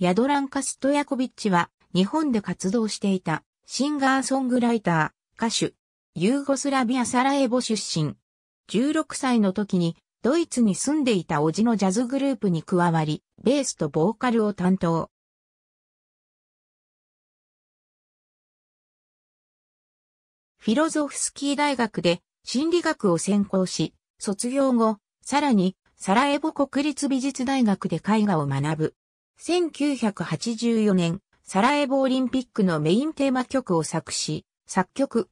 ヤドランカ・ストヤコビッチは、日本で活動していた、シンガーソングライター、歌手、ユーゴスラビア・サラエボ出身。16歳の時に、ドイツに住んでいた叔父のジャズグループに加わり、ベースとボーカルを担当。フィロゾフスキー大学で心理学を専攻し、卒業後、さらにサラエボ国立美術大学で絵画を学ぶ。1984年、サラエボオリンピックのメインテーマ曲を作詞、作曲。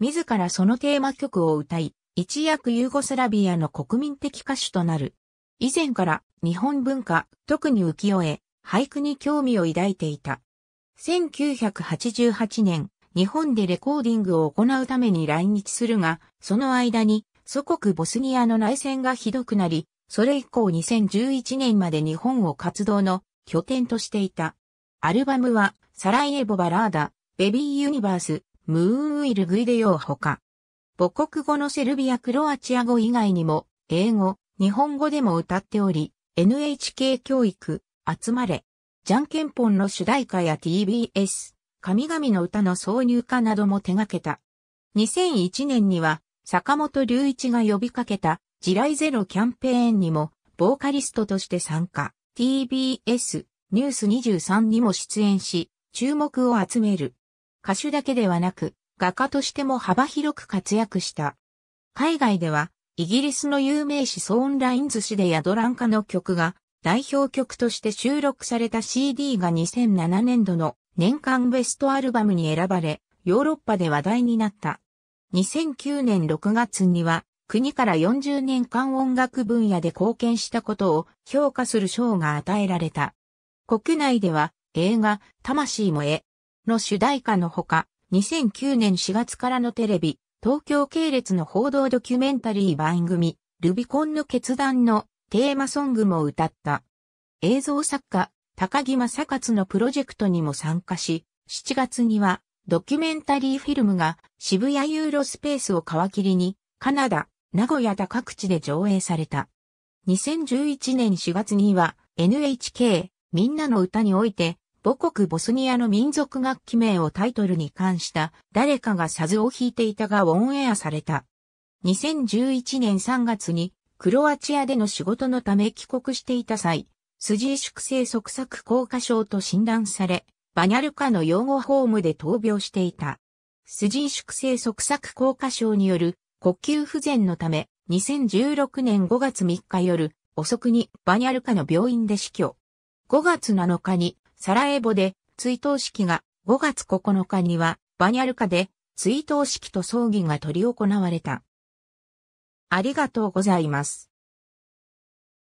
自らそのテーマ曲を歌い、一躍ユーゴスラビアの国民的歌手となる。以前から日本文化、特に浮世絵、俳句に興味を抱いていた。1988年、日本でレコーディングを行うために来日するが、その間に祖国ボスニアの内戦がひどくなり、それ以降2011年まで日本を活動の拠点としていた。アルバムは、サライエボバラーダ、ベビーユニバース、ムーンウィルグイデヨーほか。母国語のセルビア・クロアチア語以外にも、英語、日本語でも歌っており、NHK 教育、集まれ、ジャンケンポンの主題歌や TBS、神々の歌の挿入歌なども手掛けた。2001年には、坂本隆一が呼びかけた、地雷ゼロキャンペーンにも、ボーカリストとして参加。TBS ニュース23にも出演し、注目を集める。歌手だけではなく、画家としても幅広く活躍した。海外では、イギリスの有名誌ソーンラインズ誌でヤドランカの曲が代表曲として収録された CD が2007年度の年間ベストアルバムに選ばれ、ヨーロッパで話題になった。2009年6月には国から40年間音楽分野で貢献したことを評価する賞が与えられた。国内では映画、魂も絵の主題歌のほか、2009年4月からのテレビ、東京系列の報道ドキュメンタリー番組、ルビコンの決断のテーマソングも歌った。映像作家、高木正勝のプロジェクトにも参加し、7月にはドキュメンタリーフィルムが渋谷ユーロスペースを皮切りに、カナダ、名古屋だ各地で上映された。2011年4月には NHK みんなの歌において母国ボスニアの民族楽器名をタイトルに冠した誰かがサズを弾いていたがオンエアされた。2011年3月にクロアチアでの仕事のため帰国していた際、スジー粛性即作効果症と診断され、バニャルカの養護ホームで闘病していた。ジー粛性即作効果症による呼吸不全のため、2016年5月3日夜、遅くにバニャルカの病院で死去。5月7日にサラエボで追悼式が、5月9日にはバニャルカで追悼式と葬儀が執り行われた。ありがとうございます。